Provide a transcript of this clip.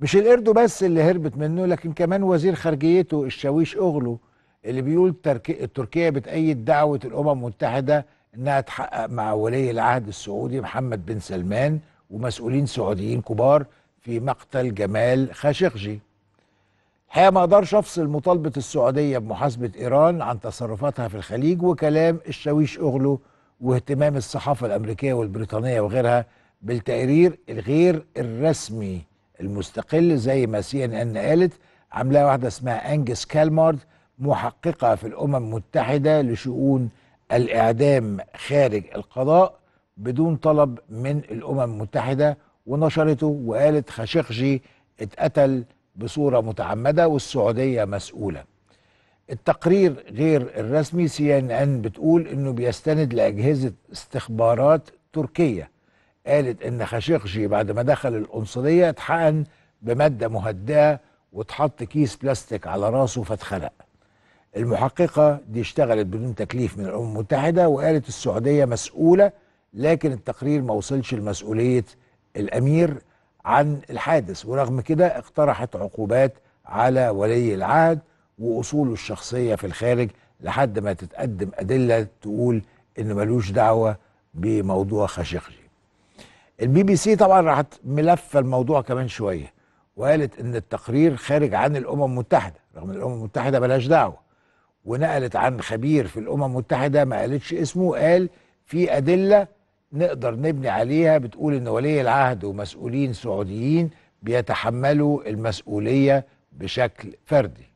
مش القرد بس اللي هربت منه لكن كمان وزير خارجيته الشاويش أغلو اللي بيقول تركيا بتأيد دعوة الأمم المتحدة إنها تحقق مع ولي العهد السعودي محمد بن سلمان ومسؤولين سعوديين كبار في مقتل جمال خاشقجي الحقيقه ما اقدرش افصل مطالبه السعوديه بمحاسبه ايران عن تصرفاتها في الخليج وكلام الشاويش اغلو واهتمام الصحافه الامريكيه والبريطانيه وغيرها بالتقرير الغير الرسمي المستقل زي ما سي ان ان قالت عاملاها واحده اسمها انجس كالمارد محققه في الامم المتحده لشؤون الاعدام خارج القضاء بدون طلب من الامم المتحده ونشرته وقالت خاشقجي اتقتل بصوره متعمده والسعوديه مسؤوله. التقرير غير الرسمي سي ان ان بتقول انه بيستند لاجهزه استخبارات تركيه قالت ان خاشقجي بعد ما دخل القنصليه اتحقن بماده مهدئه واتحط كيس بلاستيك على راسه فاتخنق المحققه دي اشتغلت بدون تكليف من الامم المتحده وقالت السعوديه مسؤوله لكن التقرير ما وصلش لمسؤوليه الامير عن الحادث ورغم كده اقترحت عقوبات على ولي العهد واصوله الشخصيه في الخارج لحد ما تتقدم ادله تقول انه ملوش دعوه بموضوع خاشقجي البي بي سي طبعا راحت ملفه الموضوع كمان شويه وقالت ان التقرير خارج عن الامم المتحده رغم ان الامم المتحده بلاش دعوه ونقلت عن خبير في الامم المتحده ما قالتش اسمه قال في ادله نقدر نبني عليها بتقول ان ولي العهد ومسؤولين سعوديين بيتحملوا المسؤوليه بشكل فردي